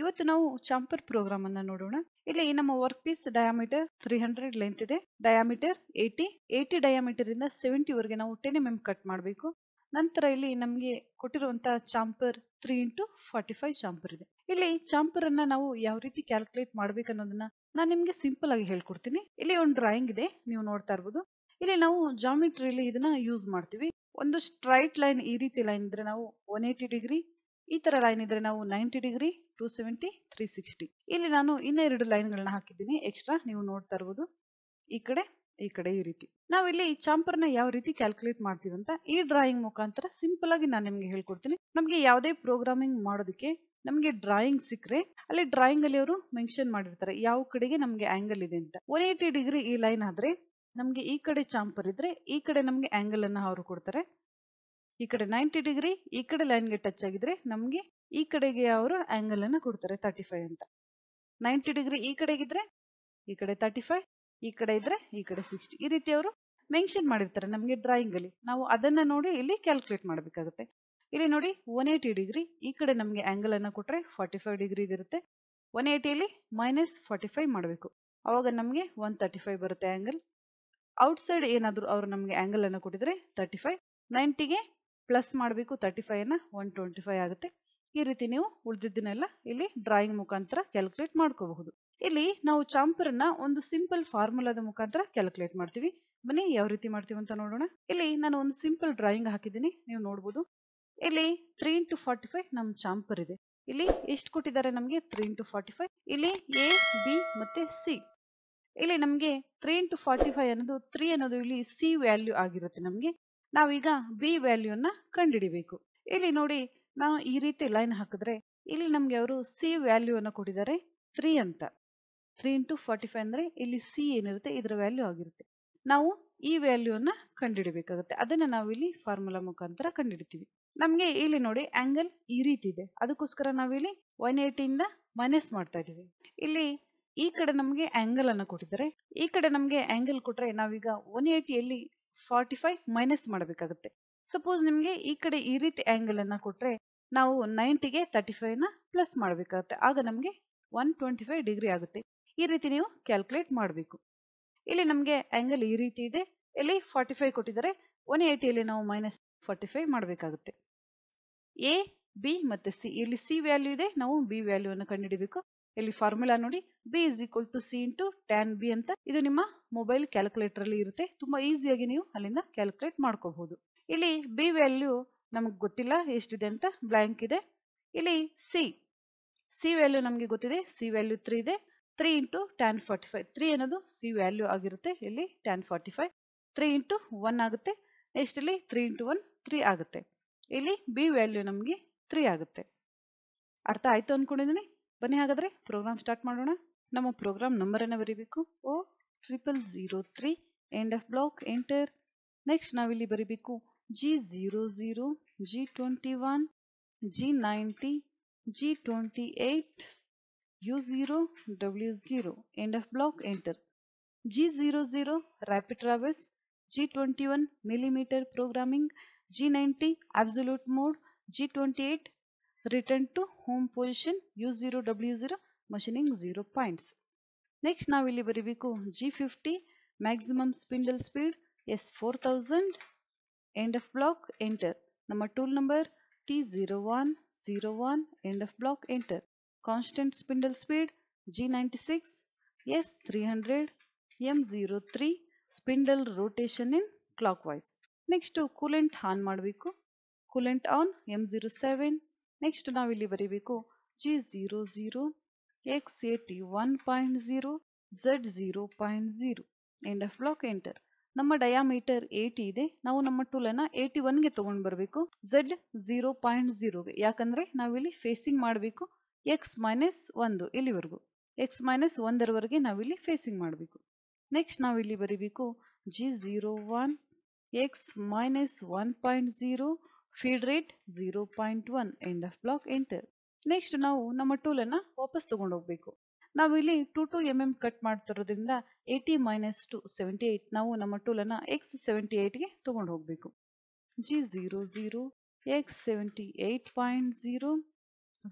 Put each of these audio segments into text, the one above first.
ಇವತ್ತು ನಾವು ಚಾಂಪರ್ ಪ್ರೋಗ್ರಾಮ್ ಅನ್ನ ನೋಡೋಣ ಇಲ್ಲಿ ನಮ್ಮ work piece diameter three hundred length ಇದೆ ಡಯಾಮೀಟರ್ ಏಯ್ಟಿ ಏಯ್ಟಿ ಡಯಾಮೀಟರ್ ಇಂದ ಸೆವೆಂಟಿ ವರೆಗೆ ನಾವು ಟೆನ್ ಎಂ mm ಕಟ್ ಮಾಡಬೇಕು ನಂತರ ಇಲ್ಲಿ ನಮಗೆ ಕೊಟ್ಟಿರುವಂತಹ chamfer three into forty five chamfer ಇದೆ ಇಲ್ಲಿ ಚಾಂಪರ್ ಅನ್ನ ನಾವು ಯಾವ ರೀತಿ ಕ್ಯಾಲ್ಕುಲೇಟ್ ಮಾಡ್ಬೇಕು ಅನ್ನೋದನ್ನ ನಾನು ನಿಮ್ಗೆ ಸಿಂಪಲ್ ಆಗಿ ಹೇಳ್ಕೊಡ್ತೀನಿ ಇಲ್ಲಿ ಒಂದು ಡ್ರಾಯಿಂಗ್ ಇದೆ ನೀವು ನೋಡ್ತಾ ಇರ್ಬೋದು ಇಲ್ಲಿ ನಾವು ಜಾಮಿಟ್ರಿಲಿ ಇದನ್ನ ಯೂಸ್ ಮಾಡ್ತೀವಿ ಒಂದು ಸ್ಟ್ರೈಟ್ ಲೈನ್ ಈ ರೀತಿ ಲೈನ್ ಇದ್ರೆ ನಾವು ಒನ್ ಏಟಿ ಡಿಗ್ರಿ ಈ ತರ ಲೈನ್ ಇದ್ರೆ ನಾವು ninety degree two seventy three sixty ಇಲ್ಲಿ ನಾನು ಇನ್ನೆರಡು ಲೈನ್ಗಳನ್ನ ಹಾಕಿದ್ದೀನಿ ಎಕ್ಸ್ಟ್ರಾ ನೀವು ನೋಡ್ತಾ ಇರ್ಬೋದು ಈ ಕಡೆ ಈ ಕಡೆ ಈ ರೀತಿ ನಾವಿಲ್ಲಿ ಚಾಂಪರ್ನ ಯಾವ ರೀತಿ ಕ್ಯಾಲ್ಕುಲೇಟ್ ಮಾಡ್ತೀವಿ ಅಂತ ಈ ಡ್ರಾಯಿಂಗ್ ಮುಖಾಂತರ ಸಿಂಪಲ್ ಆಗಿ ನಾನು ನಿಮ್ಗೆ ಹೇಳ್ಕೊಡ್ತೀನಿ ನಮ್ಗೆ ಯಾವುದೇ ಪ್ರೋಗ್ರಾಮಿಂಗ್ ಮಾಡೋದಕ್ಕೆ ನಮಗೆ ಡ್ರಾಯಿಂಗ್ ಸಿಕ್ಕರೆ ಅಲ್ಲಿ ಡ್ರಾಯಿಂಗ್ ಅಲ್ಲಿ ಅವರು ಮೆನ್ಷನ್ ಮಾಡಿರ್ತಾರೆ ಯಾವ ಕಡೆಗೆ ನಮಗೆ ಆಂಗಲ್ ಇದೆ ಅಂತ ಒನ್ ಏಟಿ ಡಿಗ್ರಿ ಈ ಲೈನ್ ಆದ್ರೆ ನಮ್ಗೆ ಈ ಕಡೆ ಚಾಂಪರ್ ಇದ್ರೆ ಈ ಕಡೆ ನಮ್ಗೆ ಆಂಗಲ್ ಅನ್ನ ಅವರು ಕೊಡ್ತಾರೆ ಈ ಕಡೆ ನೈಂಟಿ ಡಿಗ್ರಿ ಈ ಕಡೆ ಲೈನ್ ಗೆ ಟಚ್ ಆಗಿದ್ರೆ ನಮ್ಗೆ ಈ ಕಡೆಗೆ ಅವರು ಆಂಗಲ್ ಅನ್ನು ಕೊಡ್ತಾರೆ ತರ್ಟಿ ಫೈವ್ ಅಂತ ನೈಂಟಿ ಡಿಗ್ರಿ ಈ ಕಡೆಗಿದ್ರೆ ಈ ಕಡೆ ತರ್ಟಿ ಫೈವ್ ಈ ಕಡೆ ಇದ್ರೆ ಈ ಕಡೆ ಸಿಕ್ಸ್ಟಿ ಈ ರೀತಿ ಅವರು ಮೆನ್ಷನ್ ಮಾಡಿರ್ತಾರೆ ನಮಗೆ ಡ್ರಾಯಿಂಗ್ ಅಲ್ಲಿ ನಾವು ಅದನ್ನ ನೋಡಿ ಇಲ್ಲಿ ಕ್ಯಾಲ್ಕುಲೇಟ್ ಮಾಡಬೇಕಾಗುತ್ತೆ ಇಲ್ಲಿ ನೋಡಿ ಒನ್ ಏಯ್ಟಿ ಡಿಗ್ರಿ ಈ ಕಡೆ ನಮಗೆ ಆಂಗಲ್ ಅನ್ನ ಕೊಟ್ರೆ ಫಾರ್ಟಿ ಫೈವ್ ಡಿಗ್ರಿ ಇರುತ್ತೆ ಒನ್ ಏಯ್ಟಿಯಲ್ಲಿ ಮೈನಸ್ ಫಾರ್ಟಿ ಫೈವ್ ಮಾಡಬೇಕು ಅವಾಗ ನಮಗೆ ಒನ್ ತರ್ಟಿ ಫೈವ್ ಬರುತ್ತೆ ಆ್ಯಂಗಲ್ ಸೈಡ್ ಏನಾದರೂ ಅವರು ನಮಗೆ ಆಂಗಲ್ ಅನ್ನು ಕೊಟ್ಟಿದ್ರೆ ತರ್ಟಿ ಫೈವ್ ನೈಂಟಿಗೆ ಪ್ಲಸ್ ಮಾಡಬೇಕು ತರ್ಟಿ ಫೈವ್ ಅನ್ನ ಒನ್ ಟ್ವೆಂಟಿ ಫೈವ್ ಆಗುತ್ತೆ ಈ ರೀತಿ ನೀವು ಉಳಿದಿದ್ದನ್ನೆಲ್ಲ ಇಲ್ಲಿ ಡ್ರಾಯಿಂಗ್ ಮುಖಾಂತರ ಕ್ಯಾಲ್ಕುಲೇಟ್ ಮಾಡ್ಕೋಬಹುದು ಇಲ್ಲಿ ನಾವು ಚಾಂಪರ್ ಚಾಂಪರ್ನ ಒಂದು ಸಿಂಪಲ್ ಫಾರ್ಮುಲಾದ ಮುಖಾಂತರ ಕ್ಯಾಲ್ಕುಲೇಟ್ ಮಾಡ್ತೀವಿ ಬನ್ನಿ ಯಾವ ರೀತಿ ಮಾಡ್ತೀವಿ ಅಂತ ನೋಡೋಣ ಇಲ್ಲಿ ನಾನು ಒಂದು ಸಿಂಪಲ್ ಡ್ರಾಯಿಂಗ್ ಹಾಕಿದ್ದೀನಿ ನೀವು ನೋಡಬಹುದು ಇಲ್ಲಿ ತ್ರೀ ಇಂಟು ಫಾರ್ಟಿ ಫೈವ್ ನಮ್ ಚಾಂಪರ್ ಇದೆ ಇಲ್ಲಿ ಎಷ್ಟು ಕೊಟ್ಟಿದ್ದಾರೆ ನಮಗೆ ತ್ರೀ ಇಂಟು ಫಾರ್ಟಿ ಫೈವ್ ಇಲ್ಲಿ ಎ ಬಿ ಮತ್ತೆ ಸಿ ಇಲ್ಲಿ ನಮಗೆ ತ್ರೀ ಇಂಟು ಫಾರ್ಟಿ ಫೈವ್ ಅನ್ನೋದು ತ್ರೀ ಅನ್ನೋದು ಇಲ್ಲಿ ಸಿ ವ್ಯಾಲ್ಯೂ ಆಗಿರುತ್ತೆ ನಮಗೆ ನಾವೀಗ ಬಿ ವ್ಯಾಲ್ಯೂ ಅನ್ನ ಕಂಡುಹಿಡಿಬೇಕು ಇಲ್ಲಿ ನೋಡಿ ನಾವು ಈ ರೀತಿ ಲೈನ್ ಹಾಕಿದ್ರೆ ಇಲ್ಲಿ ನಮಗೆ ಅವರು ಸಿ ವ್ಯಾಲ್ಯೂ ಅನ್ನು ಕೊಟ್ಟಿದ್ದಾರೆ ತ್ರೀ ಅಂತ ತ್ರೀ ಇಂಟು ಫಾರ್ಟಿ ಫೈವ್ ಅಂದ್ರೆ ಇಲ್ಲಿ ಸಿ ಏನಿರುತ್ತೆ ಇದರ ವ್ಯಾಲ್ಯೂ ಆಗಿರುತ್ತೆ ನಾವು ಈ ವ್ಯಾಲ್ಯೂ ಅನ್ನ ಕಂಡುಹಿಡಬೇಕಾಗುತ್ತೆ ಅದನ್ನ ನಾವು ಇಲ್ಲಿ ಫಾರ್ಮುಲಾ ಮುಖಾಂತರ ಕಂಡುಹಿಡಿತೀವಿ ನಮ್ಗೆ ಇಲ್ಲಿ ನೋಡಿ ಆಂಗಲ್ ಈ ರೀತಿ ಇದೆ ಅದಕ್ಕೋಸ್ಕರ ನಾವಿಲ್ಲಿ ಒನ್ ಏಯ್ಟಿಯಿಂದ ಮೈನಸ್ ಮಾಡ್ತಾ ಇದೀವಿ ಇಲ್ಲಿ ಈ ಕಡೆ ನಮ್ಗೆ ಆಂಗಲ್ ಅನ್ನ ಕೊಟ್ಟಿದ್ದಾರೆ ಈ ಕಡೆ ನಮ್ಗೆ ಆಂಗಲ್ ಕೊಟ್ರೆ ನಾವೀಗ ಒನ್ ಏಯ್ಟಿಯಲ್ಲಿ ಫಾರ್ಟಿ ಫೈವ್ ಮೈನಸ್ ಮಾಡಬೇಕಾಗುತ್ತೆ ಸಪೋಸ್ ನಿಮ್ಗೆ ಈ ಕಡೆ ಈ ರೀತಿ ಆಂಗಲ್ ಅನ್ನ ಕೊಟ್ರೆ ನಾವು ನೈಂಟಿಗೆ ತರ್ಟಿ ಫೈವ್ನ ಪ್ಲಸ್ ಮಾಡಬೇಕಾಗುತ್ತೆ ಆಗ ನಮಗೆ ಒನ್ ಟ್ವೆಂಟಿ ಫೈವ್ ಡಿಗ್ರಿ ಆಗುತ್ತೆ ಈ ರೀತಿ ನೀವು ಕ್ಯಾಲ್ಕುಲೇಟ್ ಮಾಡಬೇಕು ಇಲ್ಲಿ ನಮಗೆ ಆ್ಯಂಗಲ್ ಈ ರೀತಿ ಇದೆ ಇಲ್ಲಿ ಫಾರ್ಟಿ ಫೈವ್ ಕೊಟ್ಟಿದ್ದಾರೆ ಒನ್ ಏಯ್ಟಿಯಲ್ಲಿ ನಾವು ಮೈನಸ್ ಫಾರ್ಟಿ ಫೈವ್ ಮಾಡಬೇಕಾಗುತ್ತೆ ಎ ಬಿ ಮತ್ತು ಸಿ ಇಲ್ಲಿ ಸಿ ವ್ಯಾಲ್ಯೂ ಇದೆ ನಾವು ಬಿ ವ್ಯಾಲ್ಯೂವನ್ನು ಕಂಡುಹಿಡಬೇಕು ಇಲ್ಲಿ ಫಾರ್ಮುಲಾ ನೋಡಿ B is equal to C into tan B ಅಂತ ಇದು ನಿಮ್ಮ ಮೊಬೈಲ್ ಕ್ಯಾಲ್ಕುಲೇಟರ್ ಅಲ್ಲಿ ಇರುತ್ತೆ ತುಂಬಾ ಈಸಿಯಾಗಿ ನೀವು ಅಲ್ಲಿಂದ ಕ್ಯಾಲ್ಕುಲೇಟ್ ಮಾಡ್ಕೋಬಹುದು ಇಲ್ಲಿ ಬಿ ವ್ಯಾಲ್ಯೂ ನಮಗೆ ಗೊತ್ತಿಲ್ಲ ಎಷ್ಟಿದೆ ಅಂತ ಬ್ಲ್ಯಾಂಕ್ ಇದೆ ಇಲ್ಲಿ ಸಿ ಸಿ ವ್ಯಾಲ್ಯೂ ನಮಗೆ ಗೊತ್ತಿದೆ ಸಿ ವ್ಯಾಲ್ಯೂ ತ್ರೀ ಇದೆ three into tan forty five three ಅನ್ನೋದು ಸಿ ವ್ಯಾಲ್ಯೂ ಆಗಿರುತ್ತೆ ಇಲ್ಲಿ tan forty five three into one ಆಗುತ್ತೆ ನೆಕ್ಸ್ಟ್ ಇಲ್ಲಿ ತ್ರೀ ಇಂಟು ಒನ್ ತ್ರೀ ಆಗುತ್ತೆ ಇಲ್ಲಿ ಬಿ ವ್ಯಾಲ್ಯೂ ನಮಗೆ ತ್ರೀ ಆಗುತ್ತೆ ಅರ್ಥ ಆಯ್ತು ಅನ್ಕೊಂಡಿದೀನಿ ಬನ್ನಿ ಹಾಗಾದ್ರೆ ಪ್ರೋಗ್ರಾಮ್ ಸ್ಟಾರ್ಟ್ ಮಾಡೋಣ ನಮ್ಮ ಪ್ರೋಗ್ರಾಮ್ ನಂಬರನ್ನು ಬರೀಬೇಕು O triple zero three end of block enter next ನಾವಿಲ್ಲಿ ಬರೀಬೇಕು G zero zero G twenty one G ninety G twenty eight U zero W zero end of block enter G zero zero rapid traverse G twenty one millimetre programming G ninety absolute mode G twenty eight return to home zero U0 W0 point 0 points. Next G fifty maximum G50 speed spindle four S4000 end of block enter ನಮ್ಮ tool number T0101 end of block enter constant spindle speed G96 S300 M03 spindle rotation in clockwise next coolant on ಮಾಡಬೇಕು coolant on M zero seven next ನಾವಿಲ್ಲಿ ಬರೀಬೇಕು G zero zero X eighty one point ನಮ್ಮ diameter eighty ಇದೆ ನಾವು ನಮ್ಮ tool ಅನ್ನ eighty ಒನ್ಗೆ ತೊಗೊಂಡು ಬರಬೇಕು ಝೆಡ್ ಝೀರೋ ಪಾಯಿಂಟ್ ಝೀರೋಗೆ ಯಾಕಂದರೆ ನಾವಿಲ್ಲಿ ಫೇಸಿಂಗ್ ಮಾಡಬೇಕು ಎಕ್ಸ್ ಮೈನಸ್ ಒಂದು ಇಲ್ಲಿವರೆಗೂ ಎಕ್ಸ್ ಮೈನಸ್ ಒಂದರವರೆಗೆ ನಾವಿಲ್ಲಿ ಫೇಸಿಂಗ್ ಮಾಡಬೇಕು ನೆಕ್ಸ್ಟ್ ನಾವಿಲ್ಲಿ ಬರೀಬೇಕು G zero one X minus one point zero feed rate zero point one end of block enter next ನಾವು ನಮ್ಮ ಟೂಲನ್ನು ವಾಪಸ್ ತೊಗೊಂಡು ನಾವು ಇಲ್ಲಿ two two M M cut ಮಾಡ್ತಿರೋದ್ರಿಂದ eighty minus two seventy eight ನಾವು ನಮ್ಮ ಟೂಲನ್ನು ಎಕ್ಸ್ ಸೆವೆಂಟಿ ಏಯ್ಟ್ಗೆ ತೊಗೊಂಡು ಹೋಗ್ಬೇಕು G zero zero X seventy eight point zero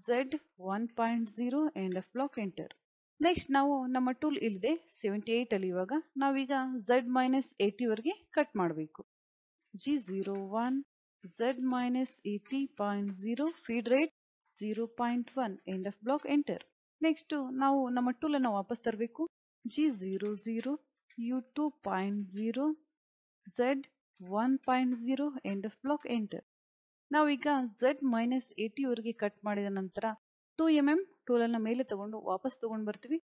Z one point zero end of block enter next ನಾವು ನಮ್ಮ ಟೂಲ್ ಇಲ್ಲದೆ ಸೆವೆಂಟಿ ಏಯ್ಟಲ್ಲಿ ಇವಾಗ ನಾವೀಗ ಝೆಡ್ ಮೈನಸ್ ಏಯ್ಟಿ ಏಯ್ಟಿವರೆಗೆ ಕಟ್ ಮಾಡಬೇಕು G zero one Z minus eighty point zero feed rate zero point one end of block enter next ನಾವು ನಮ್ಮ ಟೂಲನ್ನು ವಾಪಸ್ ತರಬೇಕು G zero zero U two point zero Z one point zero end of block enter ನಾವೀಗ Z minus ಅವರಿಗೆ cut ಮಾಡಿದ ನಂತರ two M tool ಟೂಲನ್ನು ಮೇಲೆ ತಗೊಂಡು ವಾಪಸ್ ತಗೊಂಡು ಬರ್ತೀವಿ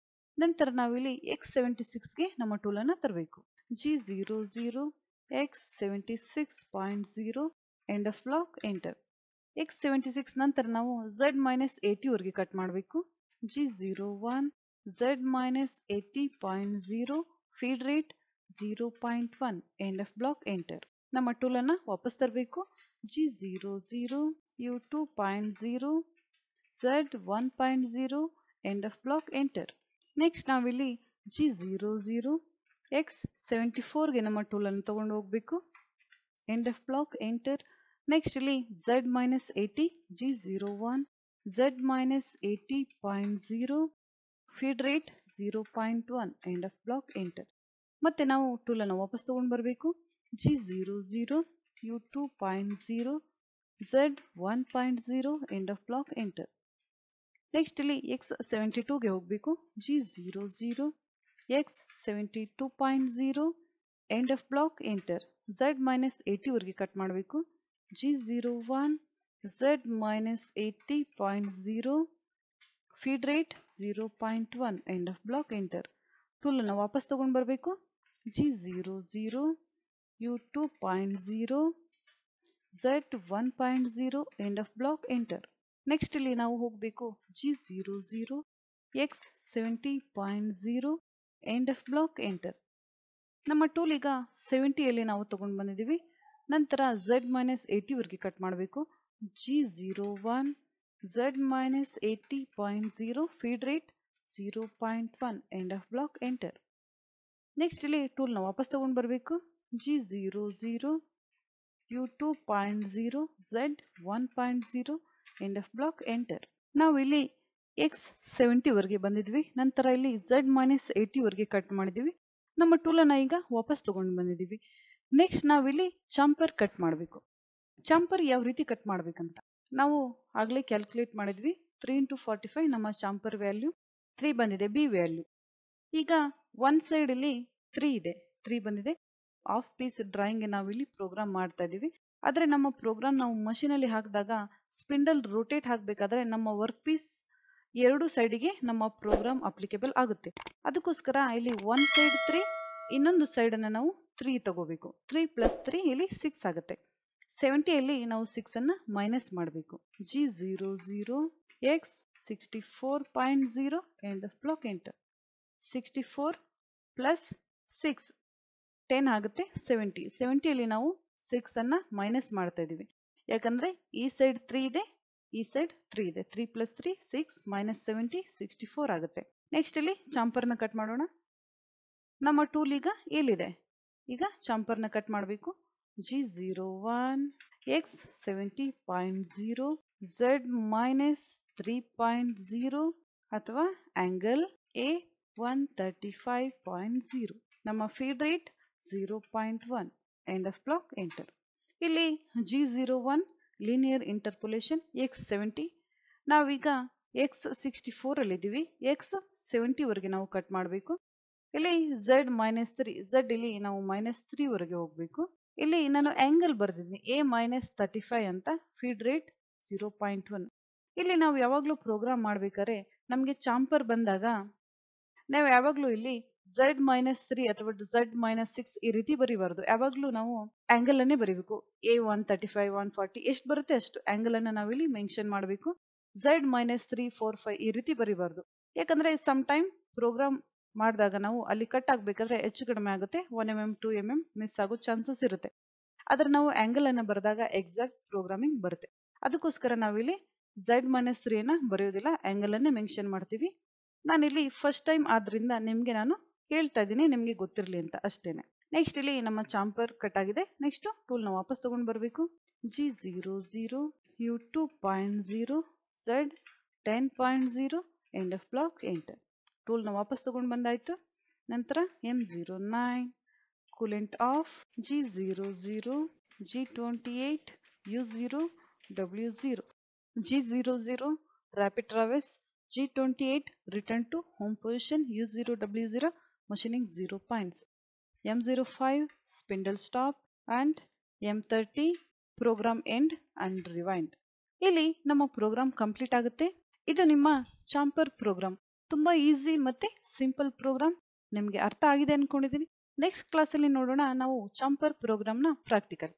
ನಂತರ ನಾವಿಲ್ಲಿ ಎಕ್ಸ್ ಸೆವೆಂಟಿ ಸಿಕ್ಸ್ಗೆ ನಮ್ಮ ಟೂಲನ್ನು ತರಬೇಕು G zero zero X seventy six point zero end of block enter X seventy six ನಂತರ ನಾವು ಝಡ್ ಮೈನಸ್ ಅವರಿಗೆ ಕಟ್ ಮಾಡಬೇಕು G01 Z minus 80.0 feed rate zero point one end of block enter ನಮ್ಮ ಟೂಲನ್ನು ವಾಪಸ್ ತರಬೇಕು G zero zero U two point zero Z one point zero end of block enter next ನಾವಿಲ್ಲಿ G zero zero X seventy ಫೋರ್ಗೆ ನಮ್ಮ ಟೂಲನ್ನು ತೊಗೊಂಡು ಹೋಗಬೇಕು end of block enter next ಇಲ್ಲಿ Z minus eighty G zero one z minus 80.0 feed rate zero point one end of block enter ಮತ್ತೆ ನಾವು ಟೂಲನ್ನು ವಾಪಸ್ ತಗೊಂಡು ಬರಬೇಕು G zero zero U two point zero Z one point zero end of block enter next ಇಲ್ಲಿ X seventy ಟೂಗೆ ಹೋಗಬೇಕು G zero zero X seventy two point zero end of block enter Z minus ಏಯ್ಟಿವರೆಗೆ cut ಮಾಡಬೇಕು G zero one z minus 80.0 feed rate zero point one end of block enter ವಾಪಸ್ ತಗೊಂಡ್ ಬರಬೇಕು G zero zero U two point zero Z one point zero end of block enter next ಇಲ್ಲಿ ನಾವು ಹೋಗಬೇಕು G zero zero X seventy point zero end of block enter ನಮ್ಮ tool ಈಗ ಸೆವೆಂಟಿಯಲ್ಲಿ ನಾವು ತಗೊಂಡು ಬಂದಿದ್ದೀವಿ ನಂತರ ಝಡ್ ಮೈನಸ್ ಏಯ್ಟಿವರೆಗೆ ಕಟ್ ಮಾಡಬೇಕು G01 Z minus 80.0 feed rate 0.1 end of block enter next ಇಲ್ಲಿ ಟೂಲ್ ನ ವಾಪಸ್ ತಗೊಂಡು ಬರಬೇಕು G zero zero U two point zero Z one point zero end of block enter ನಾವು ಇಲ್ಲಿ ಎಕ್ಸ್ ಸೆವೆಂಟಿವರೆಗೆ ಬಂದಿದ್ವಿ ನಂತರ ಇಲ್ಲಿ ಝಡ್ ಮೈನಸ್ ಏಯ್ಟಿವರೆಗೆ ಕಟ್ ಮಾಡಿದ್ವಿ ನಮ್ಮ ಟೂಲನ್ನು ಈಗ ವಾಪಸ್ ತಗೊಂಡು ಬಂದಿದ್ದೀವಿ ನೆಕ್ಸ್ಟ್ ನಾವಿಲ್ಲಿ ಚಾಂಪರ್ ಕಟ್ ಮಾಡಬೇಕು ಚಾಂಪರ್ ಯಾವ ರೀತಿ ಕಟ್ ಮಾಡ್ಬೇಕಂತ ನಾವು ಆಗ್ಲೇ ಕ್ಯಾಲ್ಕುಲೇಟ್ ಮಾಡಿದ್ವಿ ತ್ರೀ ಇಂಟು ಫಾರ್ಟಿ ಫೈವ್ ನಮ್ಮ ಚಾಂಪರ್ ವ್ಯಾಲ್ಯೂ ತ್ರೀ ಬಂದಿದೆ ಬಿ ವ್ಯಾಲ್ಯೂ ಈಗ ಒನ್ ಸೈಡ್ ಇಲ್ಲಿ ತ್ರೀ ಇದೆ ತ್ರೀ ಬಂದಿದೆ ಆಫ್ ಪೀಸ್ ಡ್ರಾಯಿಂಗ್ ನಾವು ಇಲ್ಲಿ ಪ್ರೋಗ್ರಾಮ್ ಮಾಡ್ತಾ ಇದೀವಿ ಆದ್ರೆ ನಮ್ಮ ಪ್ರೋಗ್ರಾಮ್ ನಾವು ಅಲ್ಲಿ ಹಾಕಿದಾಗ ಸ್ಪಿಂಡಲ್ ರೋಟೇಟ್ ಹಾಕ್ಬೇಕಾದ್ರೆ ನಮ್ಮ ವರ್ಕ್ ಪೀಸ್ ಎರಡು ಸೈಡ್ಗೆ ನಮ್ಮ ಪ್ರೋಗ್ರಾಮ್ ಅಪ್ಲಿಕೇಬಲ್ ಆಗುತ್ತೆ ಅದಕ್ಕೋಸ್ಕರ ಇಲ್ಲಿ ಒನ್ ಸೈಡ್ ತ್ರೀ ಇನ್ನೊಂದು ಅನ್ನ ನಾವು ತ್ರೀ ತಗೋಬೇಕು ತ್ರೀ ಪ್ಲಸ್ ತ್ರೀ ಇಲ್ಲಿ ಸಿಕ್ಸ್ ಆಗುತ್ತೆ ಸೆವೆಂಟಿಯಲ್ಲಿ ನಾವು ಸಿಕ್ಸ್ ಅನ್ನ ಮೈನಸ್ ಮಾಡಬೇಕು G zero zero X sixty four point zero end of block enter sixty four plus six ten ಆಗುತ್ತೆ ಸೆವೆಂಟಿ ಸೆವೆಂಟಿಯಲ್ಲಿ ನಾವು ಸಿಕ್ಸ್ ಅನ್ನ ಮೈನಸ್ ಮಾಡ್ತಾ ಇದ್ದೀವಿ ಯಾಕಂದ್ರೆ ಈ ಸೈಡ್ ತ್ರೀ ಇದೆ ಈ ಸೈಡ್ ತ್ರೀ ಇದೆ three plus three six minus seventy sixty four ಆಗುತ್ತೆ ನೆಕ್ಸ್ಟ್ ಇಲ್ಲಿ ಚಾಂಪರ್ನ ಕಟ್ ಮಾಡೋಣ ನಮ್ಮ ಟೂಲ್ ಈಗ ಎಲ್ಲಿದೆ ಈಗ ಚಾಂಪರ್ನ ಕಟ್ ಮಾಡಬೇಕು g01 x 70.0 z minus 3.0 ಅಥವಾ angle A one thirty five point zero ನಮ್ಮ feed rate zero point one end of block enter ಇಲ್ಲಿ G zero one linear interpolation X seventy ನಾವೀಗ ಎಕ್ಸ್ ಸಿಕ್ಸ್ಟಿ ಫೋರ್ ಅಲ್ಲಿ ಇದ್ದೀವಿ X ಸೆವೆಂಟಿವರೆಗೆ ನಾವು cut ಮಾಡಬೇಕು ಇಲ್ಲಿ Z minus three Z ಇಲ್ಲಿ ನಾವು ಮೈನಸ್ ತ್ರೀವರೆಗೆ ಹೋಗ್ಬೇಕು ಇಲ್ಲಿ ನಾನು ಆಂಗಲ್ ಬರೆದಿದ್ದೀನಿ ಎ ಮೈನಸ್ ತರ್ಟಿ ಫೈವ್ ಅಂತ feed rate zero point one ಇಲ್ಲಿ ನಾವು ಯಾವಾಗಲೂ ಪ್ರೋಗ್ರಾಮ್ ಮಾಡಬೇಕಾದ್ರೆ ನಮಗೆ ಚಾಂಪರ್ ಬಂದಾಗ ನಾವು ಯಾವಾಗಲೂ ಇಲ್ಲಿ ಝಡ್ ಮೈನಸ್ ತ್ರೀ ಅಥವಾ ಝಡ್ ಮೈನಸ್ ಸಿಕ್ಸ್ ಈ ರೀತಿ ಬರೀಬಾರ್ದು ಯಾವಾಗಲೂ ನಾವು ಆಂಗಲ್ ಅನ್ನೇ ಬರಿಬೇಕು A one thirty five one forty ಎಷ್ಟು ಬರುತ್ತೆ ಅಷ್ಟು ಆಂಗಲ್ ಅನ್ನ ಇಲ್ಲಿ ಮೆನ್ಷನ್ ಮಾಡಬೇಕು Z minus three four five ಈ ರೀತಿ ಬರೀಬಾರ್ದು ಯಾಕಂದ್ರೆ ಸಮ್ ಟೈಮ್ ಪ್ರೋಗ್ರಾಮ್ ಮಾಡಿದಾಗ ನಾವು ಅಲ್ಲಿ ಕಟ್ ಆಗಬೇಕಾದ್ರೆ ಹೆಚ್ಚು ಕಡಿಮೆ ಆಗುತ್ತೆ one M M two M M miss ಆಗೋ ಚಾನ್ಸಸ್ ಇರುತ್ತೆ ಆದರೆ ನಾವು ಆ್ಯಂಗಲ್ ಅನ್ನು ಬರೆದಾಗ ಎಕ್ಸಾಕ್ಟ್ ಪ್ರೋಗ್ರಾಮಿಂಗ್ ಬರುತ್ತೆ ಅದಕ್ಕೋಸ್ಕರ ನಾವಿಲ್ಲಿ ಝೈಡ್ ಮೈನಸ್ ಅನ್ನ ಬರೆಯೋದಿಲ್ಲ ಆ್ಯಂಗಲ್ ಅನ್ನೇ ಮೆನ್ಷನ್ ಮಾಡ್ತೀವಿ ಇಲ್ಲಿ ಫಸ್ಟ್ ಟೈಮ್ ಆದ್ರಿಂದ ನಿಮಗೆ ನಾನು ಹೇಳ್ತಾ ಇದ್ದೀನಿ ನಿಮಗೆ ಗೊತ್ತಿರಲಿ ಅಂತ ಅಷ್ಟೇನೆ ನೆಕ್ಸ್ಟ್ ಇಲ್ಲಿ ನಮ್ಮ ಚಾಂಪರ್ ಕಟ್ ಆಗಿದೆ ನೆಕ್ಸ್ಟ್ ಟೂಲ್ನ ವಾಪಸ್ ತಗೊಂಡು ಬರಬೇಕು G zero zero U two point zero Z ten point zero end of block enter tool ನ ವಾಪಸ್ ತಗೊಂಡು ಬಂದಾಯ್ತು ನಂತರ M zero nine coolant off G zero zero G twenty eight U zero W zero G zero zero rapid traverse G twenty eight return to home position U zero W zero M zero five spindle stop and M thirty program end and rewind ಇಲ್ಲಿ ನಮ್ಮ program complete ಆಗುತ್ತೆ ಇದು ನಿಮ್ಮ chamfer program ತುಂಬ easy ಮತ್ತೆ simple program ನಿಮಗೆ ಅರ್ಥ ಆಗಿದೆ ಅಂದ್ಕೊಂಡಿದ್ದೀನಿ ನೆಕ್ಸ್ಟ್ ಕ್ಲಾಸಲ್ಲಿ ನೋಡೋಣ ನಾವು ಚಂಪರ್ ಪ್ರೋಗ್ರಾಮ್ನ ಪ್ರಾಕ್ಟಿಕಲ್